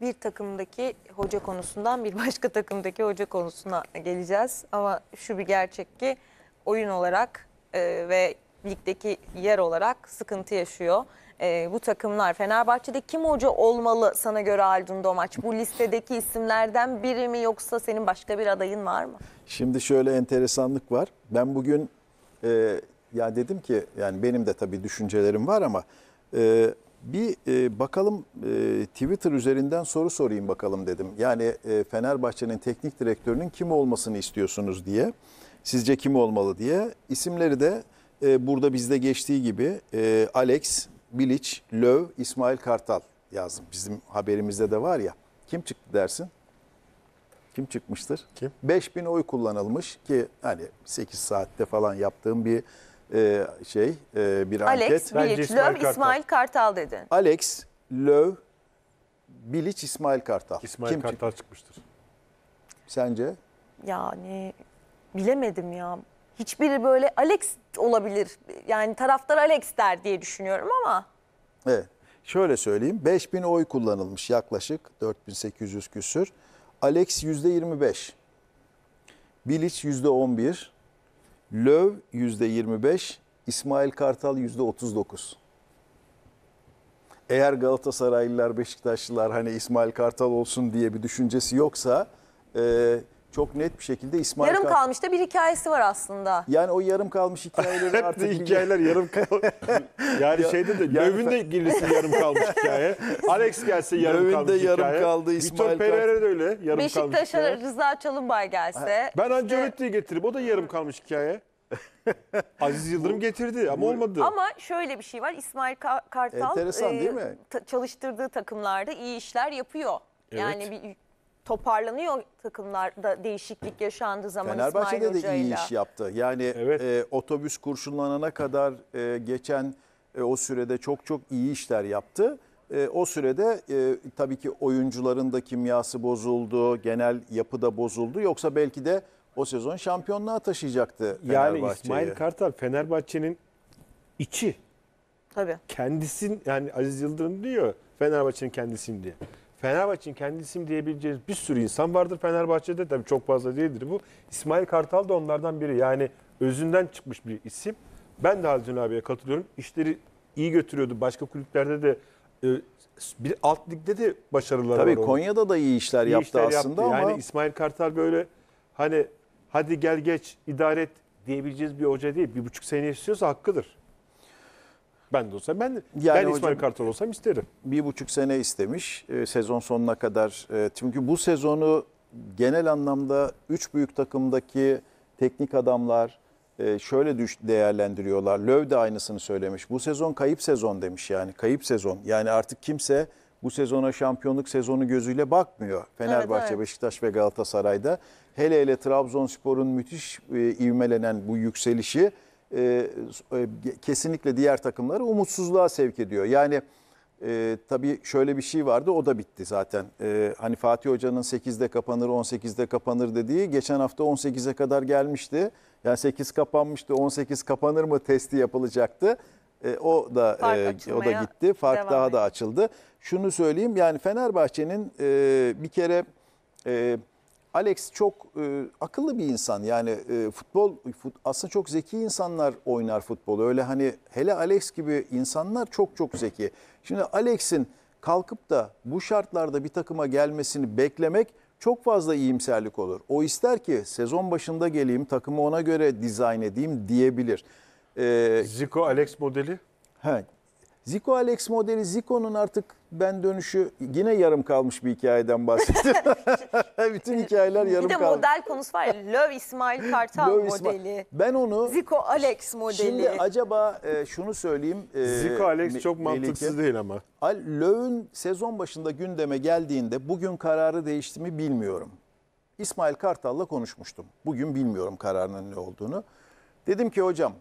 bir takımdaki hoca konusundan bir başka takımdaki hoca konusuna geleceğiz. Ama şu bir gerçek ki oyun olarak e, ve ligdeki yer olarak sıkıntı yaşıyor. E, bu takımlar Fenerbahçe'de kim hoca olmalı sana göre Aldun Domaç? Bu listedeki isimlerden biri mi yoksa senin başka bir adayın var mı? Şimdi şöyle enteresanlık var. Ben bugün e, ya dedim ki yani benim de tabii düşüncelerim var ama e, bir e, bakalım e, Twitter üzerinden soru sorayım bakalım dedim. Yani e, Fenerbahçe'nin teknik direktörünün kim olmasını istiyorsunuz diye. Sizce kim olmalı diye. İsimleri de e, burada bizde geçtiği gibi e, Alex, Bilic, Löw, İsmail Kartal yazdım. Bizim haberimizde de var ya. Kim çıktı dersin? Kim çıkmıştır? Kim? 5000 oy kullanılmış ki hani 8 saatte falan yaptığım bir e, şey e, bir Alex, anket. Alex, Bilic, İsmail Löw, Kartal. İsmail Kartal dedin. Alex, Löw, Bilic, İsmail Kartal. İsmail Kim Kartal çık? çıkmıştır. Sence? Yani bilemedim ya. Hiçbiri böyle Alex olabilir. Yani taraftar Alex der diye düşünüyorum ama. Evet. Şöyle söyleyeyim. 5000 oy kullanılmış yaklaşık 4800 küsür. Alex %25. Bilic %11. Löv %25, İsmail Kartal %39. Eğer Galatasaraylılar, Beşiktaşlılar hani İsmail Kartal olsun diye bir düşüncesi yoksa... E, çok net bir şekilde İsmail Yarım Kar- kalmışta bir hikayesi var aslında. Yani o yarım kalmış hikayeleri Hep artık hikayeler yarım kalmış. yani şeyde de Löw'ün de yarım kalmış hikaye. Alex gelse yarım Löw'ün kalmış yarım hikaye. kaldı, İsmail Vitor Pereira de öyle yarım kalmış Beşiktaş'a hikaye. Rıza Çalınbay gelse. Ben Ancelotti'yi getirip o da yarım kalmış hikaye. Aziz Yıldırım getirdi ama olmadı. Ama şöyle bir şey var. İsmail Kartal Enteresan değil e, mi? ta- çalıştırdığı takımlarda iyi işler yapıyor. Yani bir toparlanıyor takımlarda değişiklik yaşandığı zaman Fenerbahçe'de de iyi iş yaptı. Yani Evet. e, otobüs kurşunlanana kadar e, geçen e, o sürede çok çok iyi işler yaptı. E, o sürede e, tabii ki oyuncuların da kimyası bozuldu, genel yapı da bozuldu. Yoksa belki de o sezon şampiyonluğa taşıyacaktı Yani Fenerbahçe'yi. İsmail Kartal Fenerbahçe'nin içi Tabii. kendisin yani Aziz Yıldırım diyor Fenerbahçe'nin kendisini diye. Fenerbahçe'nin kendisi diyebileceğiniz bir sürü insan vardır Fenerbahçe'de. Tabii çok fazla değildir bu. İsmail Kartal da onlardan biri. Yani özünden çıkmış bir isim. Ben de Halcun abiye katılıyorum. İşleri iyi götürüyordu. Başka kulüplerde de e, bir alt ligde de başarılar Tabii var. Tabii Konya'da da iyi işler iyi yaptı işler aslında yaptı. ama. Yani İsmail Kartal böyle hani hadi gel geç idare et diyebileceğiz bir hoca değil. Bir buçuk sene istiyorsa hakkıdır. Ben de olsam ben yani ben hocam, İsmail Kartal olsam isterim. Bir buçuk sene istemiş e, sezon sonuna kadar. E, çünkü bu sezonu genel anlamda üç büyük takımdaki teknik adamlar e, şöyle düş değerlendiriyorlar. Löw de aynısını söylemiş. Bu sezon kayıp sezon demiş yani kayıp sezon. Yani artık kimse bu sezona şampiyonluk sezonu gözüyle bakmıyor. Fenerbahçe, evet, evet. Beşiktaş ve Galatasaray'da. Hele hele Trabzonspor'un müthiş e, ivmelenen bu yükselişi e, e, kesinlikle diğer takımları umutsuzluğa sevk ediyor. Yani e, tabii şöyle bir şey vardı o da bitti zaten. E, hani Fatih Hoca'nın 8'de kapanır 18'de kapanır dediği geçen hafta 18'e kadar gelmişti. Yani 8 kapanmıştı 18 kapanır mı testi yapılacaktı. E, o da e, o da gitti. Fark daha edin. da açıldı. Şunu söyleyeyim yani Fenerbahçe'nin e, bir kere e, Alex çok e, akıllı bir insan yani e, futbol fut, aslında çok zeki insanlar oynar futbolu. Öyle hani hele Alex gibi insanlar çok çok zeki. Şimdi Alex'in kalkıp da bu şartlarda bir takıma gelmesini beklemek çok fazla iyimserlik olur. O ister ki sezon başında geleyim takımı ona göre dizayn edeyim diyebilir. Ee, Zico Alex modeli? He, Zico Alex modeli Zico'nun artık ben dönüşü yine yarım kalmış bir hikayeden bahsettim. Bütün hikayeler yarım kalmış. Bir de kalmış. model konusu var ya. İsmail Kartal Löv İsmail. modeli. Ben onu... Zico Alex modeli. Şimdi acaba e, şunu söyleyeyim. E, Zico Alex Me çok mantıksız Melike. değil ama. Al Löv'ün sezon başında gündeme geldiğinde bugün kararı değişti mi bilmiyorum. İsmail Kartal'la konuşmuştum. Bugün bilmiyorum kararının ne olduğunu. Dedim ki hocam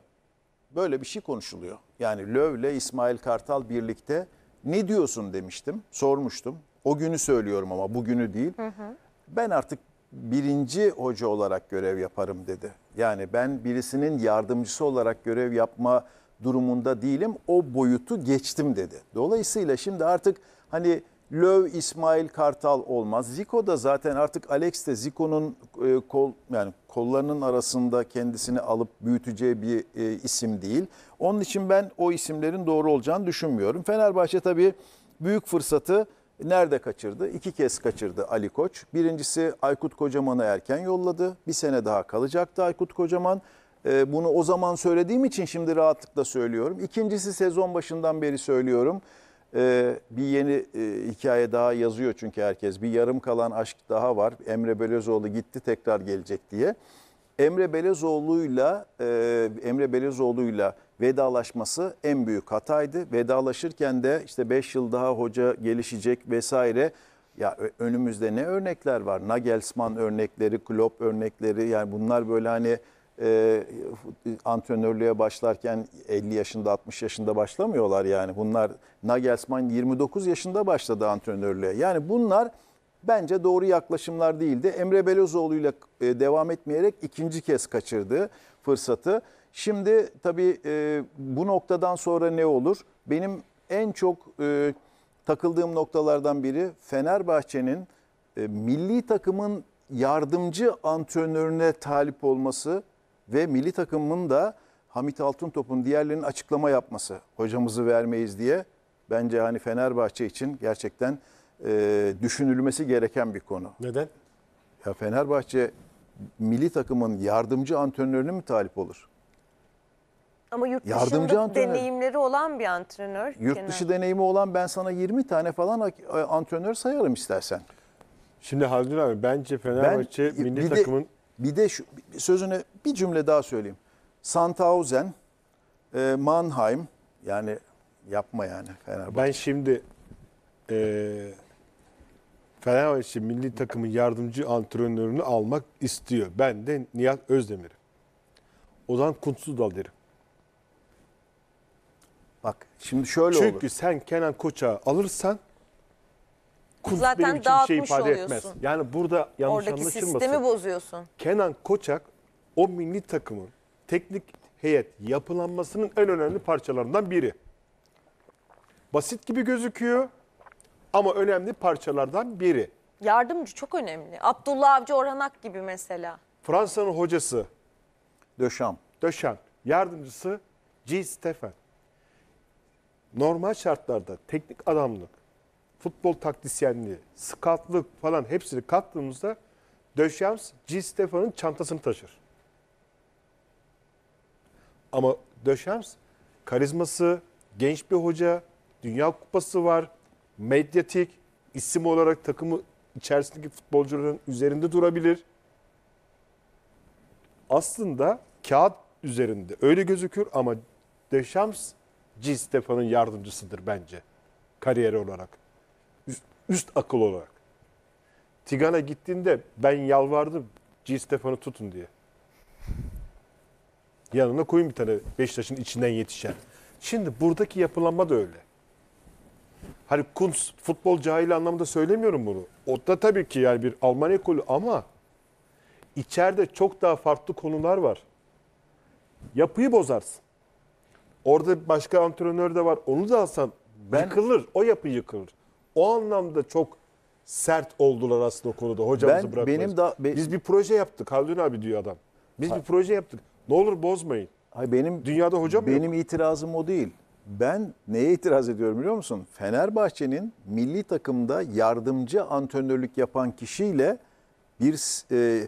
böyle bir şey konuşuluyor. Yani Löv'le İsmail Kartal birlikte ne diyorsun demiştim, sormuştum. O günü söylüyorum ama bugünü değil. Hı hı. Ben artık birinci hoca olarak görev yaparım dedi. Yani ben birisinin yardımcısı olarak görev yapma durumunda değilim. O boyutu geçtim dedi. Dolayısıyla şimdi artık hani Löw, İsmail Kartal olmaz. Zico da zaten artık Alex de Zico'nun e, kol yani kollarının arasında kendisini alıp büyüteceği bir e, isim değil. Onun için ben o isimlerin doğru olacağını düşünmüyorum. Fenerbahçe tabii büyük fırsatı nerede kaçırdı? İki kez kaçırdı Ali Koç. Birincisi Aykut Kocaman'ı erken yolladı. Bir sene daha kalacaktı Aykut Kocaman. E, bunu o zaman söylediğim için şimdi rahatlıkla söylüyorum. İkincisi sezon başından beri söylüyorum. Ee, bir yeni e, hikaye daha yazıyor çünkü herkes. Bir yarım kalan aşk daha var. Emre Belözoğlu gitti tekrar gelecek diye. Emre Belözoğlu'yla e, Emre Belözoğlu'yla vedalaşması en büyük hataydı. Vedalaşırken de işte 5 yıl daha hoca gelişecek vesaire. Ya önümüzde ne örnekler var? Nagelsmann örnekleri, Klopp örnekleri yani bunlar böyle hani e, antrenörlüğe başlarken 50 yaşında 60 yaşında başlamıyorlar yani. Bunlar Nagelsmann 29 yaşında başladı antrenörlüğe. Yani bunlar bence doğru yaklaşımlar değildi. Emre Belözoğlu ile devam etmeyerek ikinci kez kaçırdı fırsatı. Şimdi tabii e, bu noktadan sonra ne olur? Benim en çok e, takıldığım noktalardan biri Fenerbahçe'nin e, milli takımın yardımcı antrenörüne talip olması ve milli takımın da Hamit Altıntop'un diğerlerinin açıklama yapması hocamızı vermeyiz diye bence hani Fenerbahçe için gerçekten e, düşünülmesi gereken bir konu. Neden? Ya Fenerbahçe milli takımın yardımcı antrenörünü mi talip olur? Ama yurt dışında Yardımcı deneyimleri olan bir antrenör. Yurt dışı genel. deneyimi olan ben sana 20 tane falan e, antrenör sayarım istersen. Şimdi Haldun abi bence Fenerbahçe ben, milli takımın de, bir de şu, sözüne bir cümle daha söyleyeyim. Sandhausen, e, Mannheim yani yapma yani Fenerbahçe. Ben şimdi e, Fenerbahçe milli takımın yardımcı antrenörünü almak istiyor. Ben de Nihat Özdemir'im. Ozan Kuntsudal derim. Bak şimdi şöyle Çünkü olur. Çünkü sen Kenan Koç'a alırsan Kuz Zaten benim için bir şey dağıtmış ifade oluyorsun. etmez. Yani burada yanlış Oradaki anlaşılmasın. sistemi bozuyorsun. Kenan Koçak o milli takımın teknik heyet yapılanmasının en önemli parçalarından biri. Basit gibi gözüküyor ama önemli parçalardan biri. Yardımcı çok önemli. Abdullah Avcı Orhanak gibi mesela. Fransa'nın hocası Döşam. Döşen, yardımcısı G. Stefan. Normal şartlarda teknik adamlık, futbol taktisyenliği, skatlık falan hepsini kattığımızda Döşyams, G. Stefan'ın çantasını taşır. Ama Döşyams karizması, genç bir hoca, Dünya Kupası var, medyatik, isim olarak takımı içerisindeki futbolcuların üzerinde durabilir. Aslında kağıt üzerinde öyle gözükür ama Deschamps G. Stefan'ın yardımcısıdır bence kariyeri olarak. Üst akıl olarak. Tigana gittiğinde ben yalvardım G. Stefan'ı tutun diye. Yanına koyun bir tane Beşiktaş'ın içinden yetişen. Şimdi buradaki yapılanma da öyle. Hani Kunz futbol cahili anlamda söylemiyorum bunu. O da tabii ki yani bir Alman ekolü ama içeride çok daha farklı konular var. Yapıyı bozarsın. Orada başka antrenör de var. Onu da alsan ben, yıkılır. O yapı yıkılır o anlamda çok sert oldular aslında o konuda hocamızı ben, bırakmayız. Benim da, be, Biz bir proje yaptık Haldun abi diyor adam. Biz ha. bir proje yaptık. Ne olur bozmayın. Hayır benim dünyada hocam benim yok. itirazım o değil. Ben neye itiraz ediyorum biliyor musun? Fenerbahçe'nin milli takımda yardımcı antrenörlük yapan kişiyle bir e,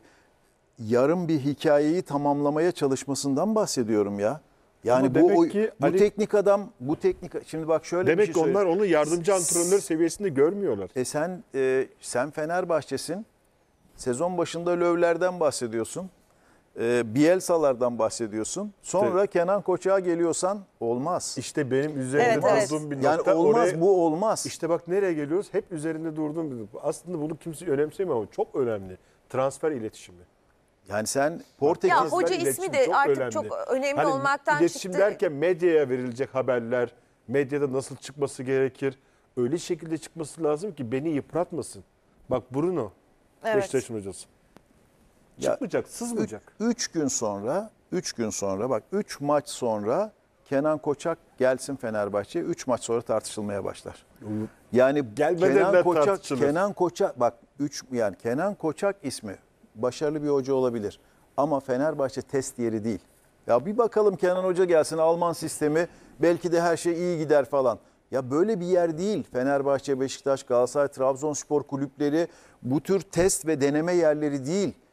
yarım bir hikayeyi tamamlamaya çalışmasından bahsediyorum ya. Yani bu demek ki bu Ali- teknik adam bu teknik şimdi bak şöyle bir Demek şey ki onlar onu yardımcı antrenör seviyesinde görmüyorlar. E sen e, sen Fenerbahçe'sin. Sezon başında Lövler'den bahsediyorsun. E, Bielsa'lardan bahsediyorsun. Sonra Kenan Koçak'a geliyorsan olmaz. İşte benim üzerinde Evet, evet. durduğum bir nokta. yani olmaz Oraya- bu olmaz. İşte bak nereye geliyoruz? Hep üzerinde durduğum bir nokta. Aslında bunu kimse önemsemiyor ama çok önemli. Transfer iletişimi. Yani sen Portekizler Ya hoca ismi de artık çok önemli hani olmaktan iletişim çıktı. derken medyaya verilecek haberler, medyada nasıl çıkması gerekir? Öyle şekilde çıkması lazım ki beni yıpratmasın. Bak Bruno, Evet. Beşiktaş'ın hocası. Ya, Çıkmayacak, sızmayacak. 3 gün sonra, 3 gün sonra bak 3 maç sonra Kenan Koçak gelsin Fenerbahçe'ye 3 maç sonra tartışılmaya başlar. Yani Gelmeden Kenan Koçak tartışılır. Kenan Koçak bak 3 yani Kenan Koçak ismi başarılı bir hoca olabilir. Ama Fenerbahçe test yeri değil. Ya bir bakalım Kenan Hoca gelsin Alman sistemi belki de her şey iyi gider falan. Ya böyle bir yer değil. Fenerbahçe, Beşiktaş, Galatasaray, Trabzonspor kulüpleri bu tür test ve deneme yerleri değil.